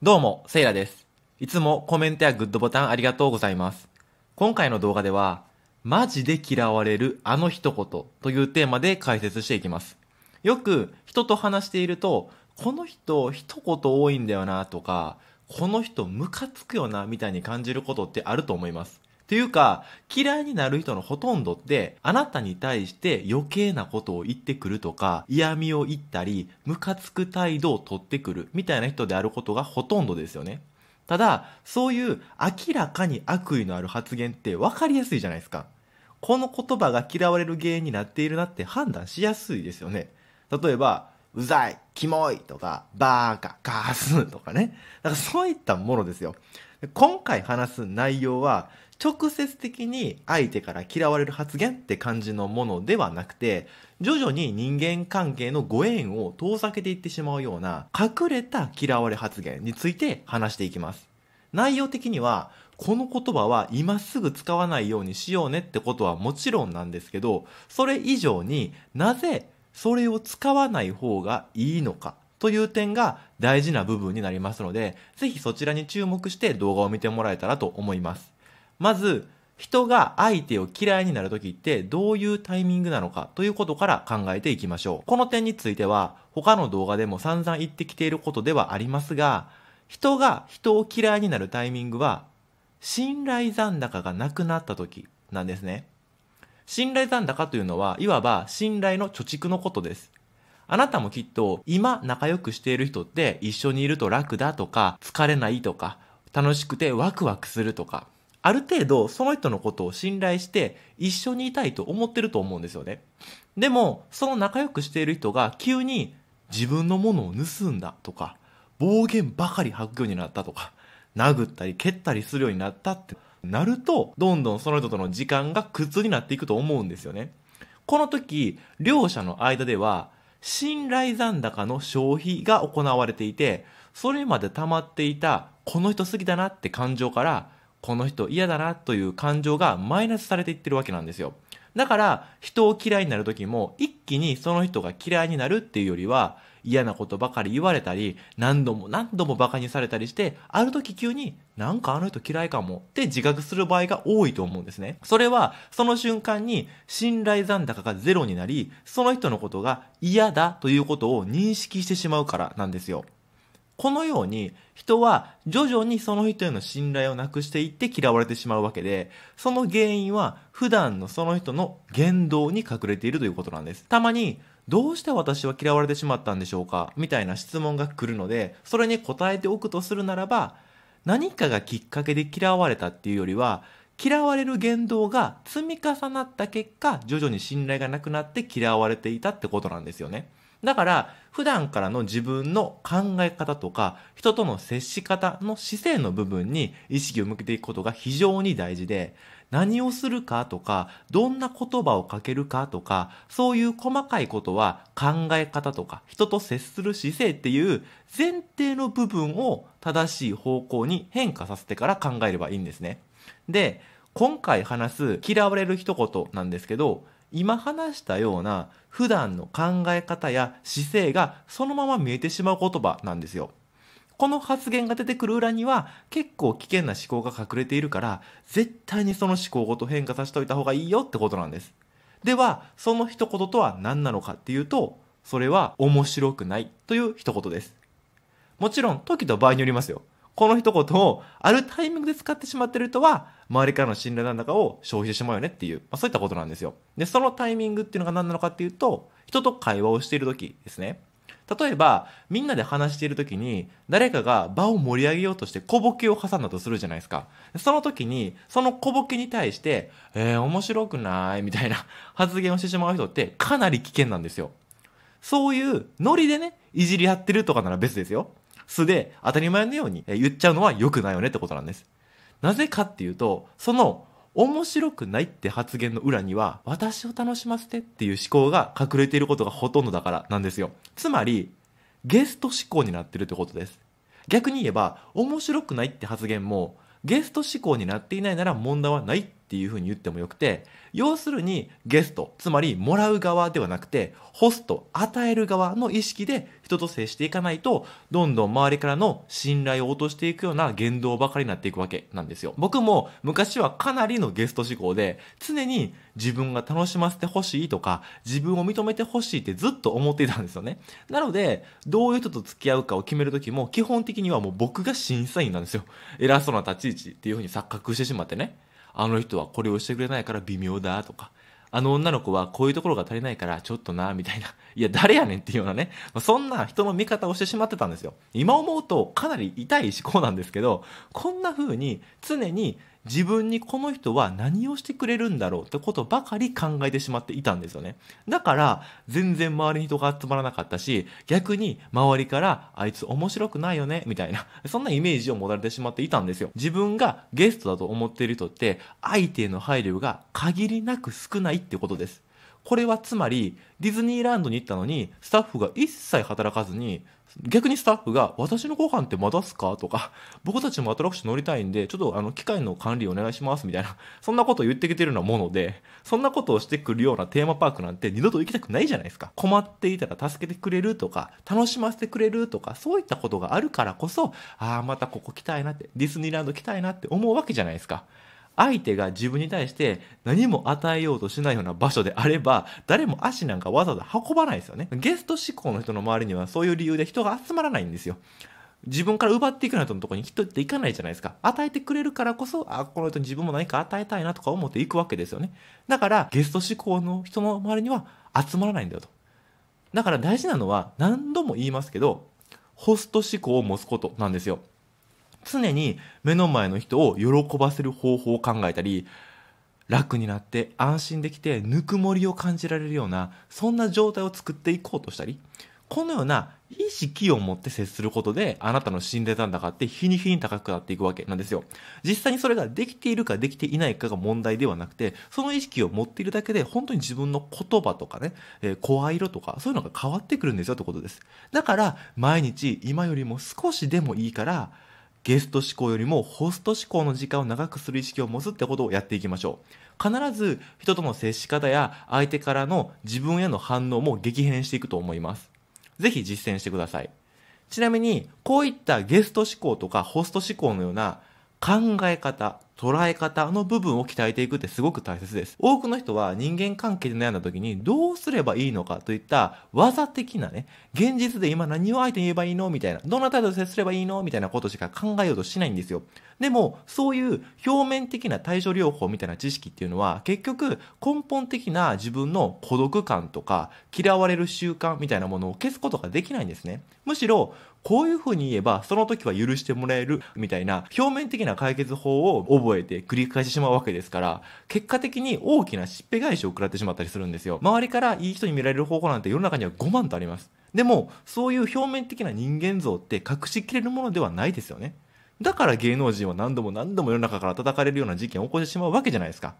どうも、セイラです。いつもコメントやグッドボタンありがとうございます。今回の動画では、マジで嫌われるあの一言というテーマで解説していきます。よく人と話していると、この人一言多いんだよなとか、この人ムカつくよなみたいに感じることってあると思います。というか、嫌いになる人のほとんどって、あなたに対して余計なことを言ってくるとか、嫌味を言ったり、ムカつく態度をとってくるみたいな人であることがほとんどですよね。ただ、そういう明らかに悪意のある発言って分かりやすいじゃないですか。この言葉が嫌われる原因になっているなって判断しやすいですよね。例えば、うざい、キモいとか、バーカ、カースとかね。だからそういったものですよ。今回話す内容は、直接的に相手から嫌われる発言って感じのものではなくて、徐々に人間関係のご縁を遠ざけていってしまうような隠れた嫌われ発言について話していきます。内容的には、この言葉は今すぐ使わないようにしようねってことはもちろんなんですけど、それ以上になぜそれを使わない方がいいのかという点が大事な部分になりますので、ぜひそちらに注目して動画を見てもらえたらと思います。まず人が相手を嫌いになる時ってどういうタイミングなのかということから考えていきましょう。この点については他の動画でも散々言ってきていることではありますが、人が人を嫌いになるタイミングは信頼残高がなくなった時なんですね。信頼残高というのはいわば信頼の貯蓄のことです。あなたもきっと今仲良くしている人って一緒にいると楽だとか疲れないとか楽しくてワクワクするとかある程度その人のことを信頼して一緒にいたいと思ってると思うんですよね。でも、その仲良くしている人が急に自分のものを盗んだとか、暴言ばかり吐くようになったとか、殴ったり蹴ったりするようになったってなると、どんどんその人との時間が苦痛になっていくと思うんですよね。この時、両者の間では、信頼残高の消費が行われていて、それまで溜まっていた、この人好きだなって感情から、この人嫌だなという感情がマイナスされていってるわけなんですよ。だから人を嫌いになる時も一気にその人が嫌いになるっていうよりは嫌なことばかり言われたり何度も何度もバカにされたりしてある時急になんかあの人嫌いかもって自覚する場合が多いと思うんですね。それはその瞬間に信頼残高がゼロになりその人のことが嫌だということを認識してしまうからなんですよ。このように人は徐々にその人への信頼をなくしていって嫌われてしまうわけで、その原因は普段のその人の言動に隠れているということなんです。たまに、どうして私は嫌われてしまったんでしょうかみたいな質問が来るので、それに答えておくとするならば、何かがきっかけで嫌われたっていうよりは、嫌われる言動が積み重なった結果、徐々に信頼がなくなって嫌われていたってことなんですよね。だから、普段からの自分の考え方とか、人との接し方の姿勢の部分に意識を向けていくことが非常に大事で、何をするかとか、どんな言葉をかけるかとか、そういう細かいことは考え方とか、人と接する姿勢っていう前提の部分を正しい方向に変化させてから考えればいいんですね。で、今回話す嫌われる一言なんですけど、今話したような普段の考え方や姿勢がそのまま見えてしまう言葉なんですよ。この発言が出てくる裏には結構危険な思考が隠れているから絶対にその思考ごと変化させておいた方がいいよってことなんです。ではその一言とは何なのかっていうとそれは面白くないという一言です。もちろん時と場合によりますよ。この一言をあるタイミングで使ってしまってる人は、周りからの信頼なんだかを消費してしまうよねっていう、まあ、そういったことなんですよ。で、そのタイミングっていうのが何なのかっていうと、人と会話をしている時ですね。例えば、みんなで話している時に、誰かが場を盛り上げようとして小ボケを挟んだとするじゃないですか。その時に、その小ボケに対して、えー、面白くないみたいな発言をしてしまう人ってかなり危険なんですよ。そういうノリでね、いじり合ってるとかなら別ですよ。素で当たり前のように言っちゃうのは良くないよねってことなんです。なぜかっていうと、その面白くないって発言の裏には、私を楽しませてっていう思考が隠れていることがほとんどだからなんですよ。つまり、ゲスト思考になってるってことです。逆に言えば、面白くないって発言も、ゲスト思考になっていないなら問題はないっっていうふうに言ってもよくて要するにゲストつまりもらう側ではなくてホスト与える側の意識で人と接していかないとどんどん周りからの信頼を落としていくような言動ばかりになっていくわけなんですよ僕も昔はかなりのゲスト志向で常に自分が楽しませてほしいとか自分を認めてほしいってずっと思っていたんですよねなのでどういう人と付き合うかを決める時も基本的にはもう僕が審査員なんですよ偉そうな立ち位置っていうふうに錯覚してしまってねあの人はこれをしてくれないから微妙だとか、あの女の子はこういうところが足りないからちょっとな、みたいな。いや、誰やねんっていうようなね。そんな人の見方をしてしまってたんですよ。今思うとかなり痛い思考なんですけど、こんな風に常に自分にこの人は何をしてくれるんだろうってことばかり考えてしまっていたんですよね。だから、全然周りに人が集まらなかったし、逆に周りからあいつ面白くないよね、みたいな、そんなイメージを持たれてしまっていたんですよ。自分がゲストだと思っている人って、相手への配慮が限りなく少ないってことです。これはつまり、ディズニーランドに行ったのに、スタッフが一切働かずに、逆にスタッフが、私のご飯ってまだすかとか、僕たちもアトラクション乗りたいんで、ちょっとあの、機械の管理お願いします、みたいな。そんなことを言ってきてるようなもので、そんなことをしてくるようなテーマパークなんて二度と行きたくないじゃないですか。困っていたら助けてくれるとか、楽しませてくれるとか、そういったことがあるからこそ、ああ、またここ来たいなって、ディズニーランド来たいなって思うわけじゃないですか。相手が自分に対して何も与えようとしないような場所であれば、誰も足なんかわざわざ運ばないですよね。ゲスト志向の人の周りにはそういう理由で人が集まらないんですよ。自分から奪っていくような人のところに人って行かないじゃないですか。与えてくれるからこそ、あ、この人に自分も何か与えたいなとか思っていくわけですよね。だから、ゲスト志向の人の周りには集まらないんだよと。だから大事なのは、何度も言いますけど、ホスト志向を持つことなんですよ。常に目の前の人を喜ばせる方法を考えたり楽になって安心できてぬくもりを感じられるようなそんな状態を作っていこうとしたりこのような意識を持って接することであなたの心霊残高って日に日に高くなっていくわけなんですよ実際にそれができているかできていないかが問題ではなくてその意識を持っているだけで本当に自分の言葉とかね、えー、声色とかそういうのが変わってくるんですよってことですだから毎日今よりも少しでもいいからゲスト思考よりもホスト思考の時間を長くする意識を持つってことをやっていきましょう。必ず人との接し方や相手からの自分への反応も激変していくと思います。ぜひ実践してください。ちなみに、こういったゲスト思考とかホスト思考のような考え方、捉え方の部分を鍛えていくってすごく大切です。多くの人は人間関係で悩んだ時にどうすればいいのかといった技的なね、現実で今何を相手に言えばいいのみたいな、どんな態度で接すればいいのみたいなことしか考えようとしないんですよ。でも、そういう表面的な対処療法みたいな知識っていうのは結局根本的な自分の孤独感とか嫌われる習慣みたいなものを消すことができないんですね。むしろ、こういうふうに言えばその時は許してもらえるみたいな表面的な解決法を覚え覚えて繰り返してしまうわけですから、結果的に大きなしっぺ返しを食らってしまったりするんですよ。周りからいい人に見られる方法なんて世の中には5万とあります。でも、そういう表面的な人間像って隠しきれるものではないですよね。だから芸能人は何度も何度も世の中から叩かれるような事件を起こしてしまうわけじゃないですか。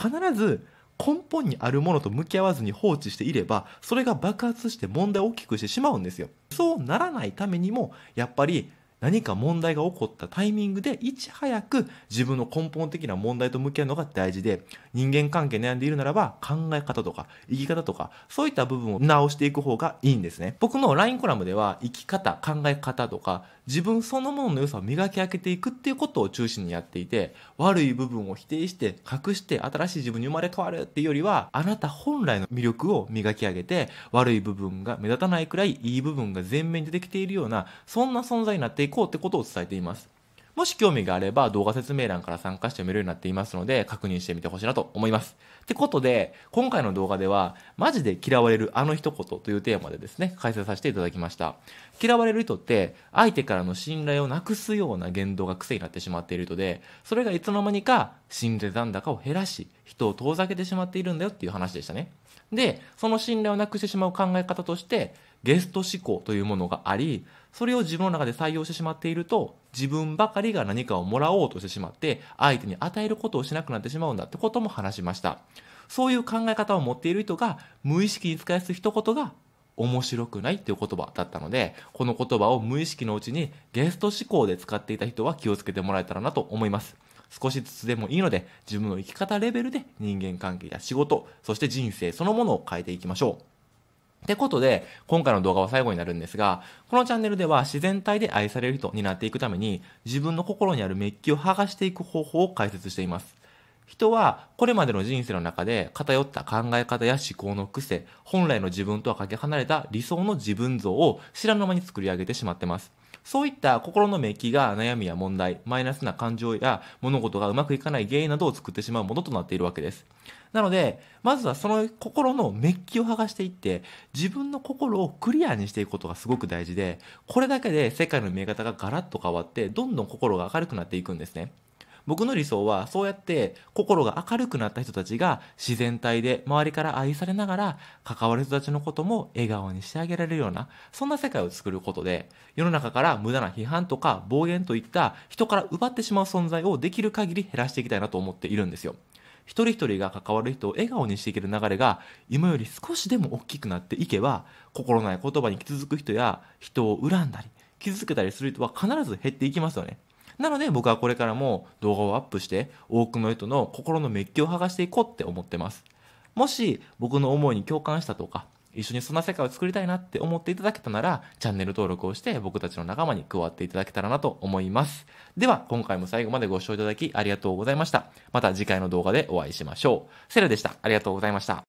必ず根本にあるものと向き合わずに放置していれば、それが爆発して問題を大きくしてしまうんですよ。そうならないためにも、やっぱり何か問題が起こったタイミングでいち早く自分の根本的な問題と向き合うのが大事で人間関係悩んでいるならば考え方とか生き方とかそういった部分を直していく方がいいんですね僕の LINE コラムでは生き方考え方とか自分そのものの良さを磨き上げていくっていうことを中心にやっていて悪い部分を否定して隠して新しい自分に生まれ変わるっていうよりはあなた本来の魅力を磨き上げて悪い部分が目立たないくらいいい部分が前面に出てきているようなそんな存在になっていこうってことを伝えています。もし興味があれば動画説明欄から参加して読めるようになっていますので、確認してみてほしいなと思います。ってことで、今回の動画では、マジで嫌われるあの一言というテーマでですね、解説させていただきました。嫌われる人って、相手からの信頼をなくすような言動が癖になってしまっている人で、それがいつの間にか信頼残高を減らし、人を遠ざけてしまっているんだよっていう話でしたね。で、その信頼をなくしてしまう考え方として、ゲスト思考というものがあり、それを自分の中で採用してしまっていると、自分ばかりが何かをもらおうとしてしまって、相手に与えることをしなくなってしまうんだってことも話しました。そういう考え方を持っている人が、無意識に使いやすい一言が、面白くないっていう言葉だったので、この言葉を無意識のうちにゲスト思考で使っていた人は気をつけてもらえたらなと思います。少しずつでもいいので、自分の生き方レベルで人間関係や仕事、そして人生そのものを変えていきましょう。ってことで、今回の動画は最後になるんですが、このチャンネルでは自然体で愛される人になっていくために、自分の心にあるメッキを剥がしていく方法を解説しています。人はこれまでの人生の中で偏った考え方や思考の癖、本来の自分とはかけ離れた理想の自分像を知らぬ間に作り上げてしまってます。そういった心のメッキが悩みや問題、マイナスな感情や物事がうまくいかない原因などを作ってしまうものとなっているわけです。なので、まずはその心のメッキを剥がしていって、自分の心をクリアにしていくことがすごく大事で、これだけで世界の見え方がガラッと変わって、どんどん心が明るくなっていくんですね。僕の理想はそうやって心が明るくなった人たちが自然体で周りから愛されながら関わる人たちのことも笑顔にしてあげられるようなそんな世界を作ることで世の中から無駄な批判とか暴言といった人から奪ってしまう存在をできる限り減らしていきたいなと思っているんですよ。一人一人が関わる人を笑顔にしていける流れが今より少しでも大きくなっていけば心ない言葉に傷つく人や人を恨んだり傷つけたりする人は必ず減っていきますよね。なので僕はこれからも動画をアップして多くの人の心のメッキを剥がしていこうって思ってます。もし僕の思いに共感したとか、一緒にそんな世界を作りたいなって思っていただけたなら、チャンネル登録をして僕たちの仲間に加わっていただけたらなと思います。では、今回も最後までご視聴いただきありがとうございました。また次回の動画でお会いしましょう。セラでした。ありがとうございました。